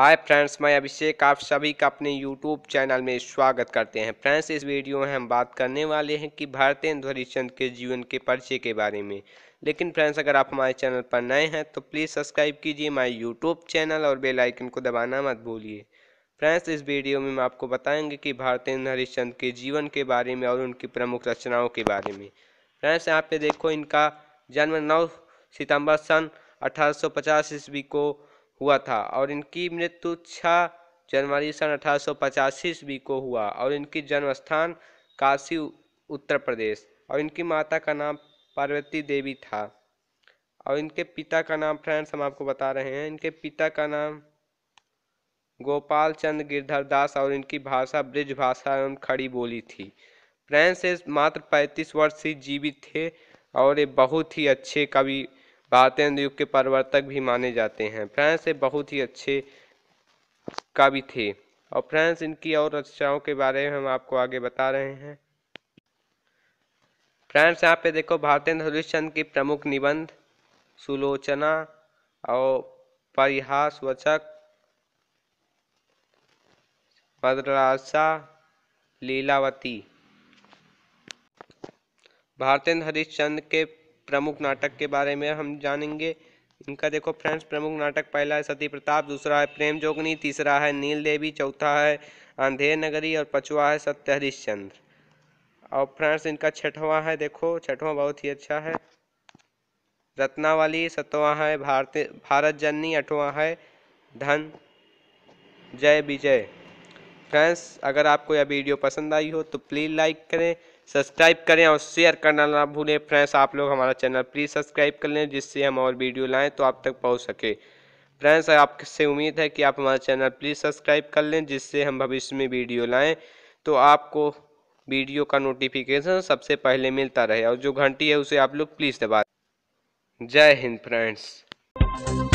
hi friends मैं अभिषेक आप सभी का अपने यूट्यूब चैनल में स्वागत करते हैं फ्रेंड्स इस वीडियो में हम बात करने वाले हैं कि भारतेंद्र हरिश्चंद्र के जीवन के परिचय के बारे में लेकिन फ्रेंड्स अगर आप हमारे चैनल पर नए हैं तो प्लीज़ सब्सक्राइब कीजिए माय यूट्यूब चैनल और बेल आइकन को दबाना मत भूलिए फ्रेंड्स इस वीडियो में हम आपको बताएंगे कि भारतेंद्र हरिश्चंद्र के जीवन के बारे में और उनकी प्रमुख रचनाओं के बारे में फ्रेंड्स यहाँ पे देखो इनका जन्म नौ सितम्बर सन अठारह ईस्वी को हुआ था और इनकी मृत्यु छ जनवरी सन अठारह सौ पचासी ईस्वी को हुआ और इनकी जन्म स्थान काशी उत्तर प्रदेश और इनकी माता का नाम पार्वती देवी था और इनके पिता का नाम फ्रेंड्स हम आपको बता रहे हैं इनके पिता का नाम गोपाल चंद गिरधर दास और इनकी भाषा ब्रिज भाषा एवं खड़ी बोली थी फ्रेंड्स मात्र पैंतीस वर्ष ही जीवित थे और ये बहुत ही अच्छे कवि भारतीय युग के प्रवर्तक भी माने जाते हैं फ्रांस से बहुत ही अच्छे कवि थे और फ्रांस इनकी और रचनाओं के बारे में हम आपको आगे बता रहे हैं फ्रांस यहाँ पे देखो भारतीय हरिश्चंद की प्रमुख निबंध सुलोचना और परिहास वचक मद्रासा लीलावती भारतीय हरिश्चंद के प्रमुख नाटक के बारे में हम जानेंगे इनका देखो फ्रेंड्स प्रमुख नाटक पहला है सती प्रताप दूसरा है प्रेम जोगनी तीसरा है नील देवी चौथा है अंधेर नगरी और पचवा है सत्य हरिश्चंद्र और फ्रेंड्स इनका छठवां है देखो छठवां बहुत ही अच्छा है रत्नावली सतवा है भारतीय भारत जननी आठवां है धन जय विजय फ्रेंड्स अगर आपको यह वीडियो पसंद आई हो तो प्लीज़ लाइक करें सब्सक्राइब करें और शेयर करना ना भूलें फ्रेंड्स आप लोग हमारा चैनल प्लीज़ सब्सक्राइब कर लें जिससे हम और वीडियो लाएँ तो आप तक पहुँच सके फ्रेंड्स आपसे उम्मीद है कि आप हमारा चैनल प्लीज़ सब्सक्राइब कर लें जिससे हम भविष्य में वीडियो लाएँ तो आपको वीडियो का नोटिफिकेशन सबसे पहले मिलता रहे और जो घंटी है उसे आप लोग प्लीज़ दबा जय हिंद फ्रेंड्स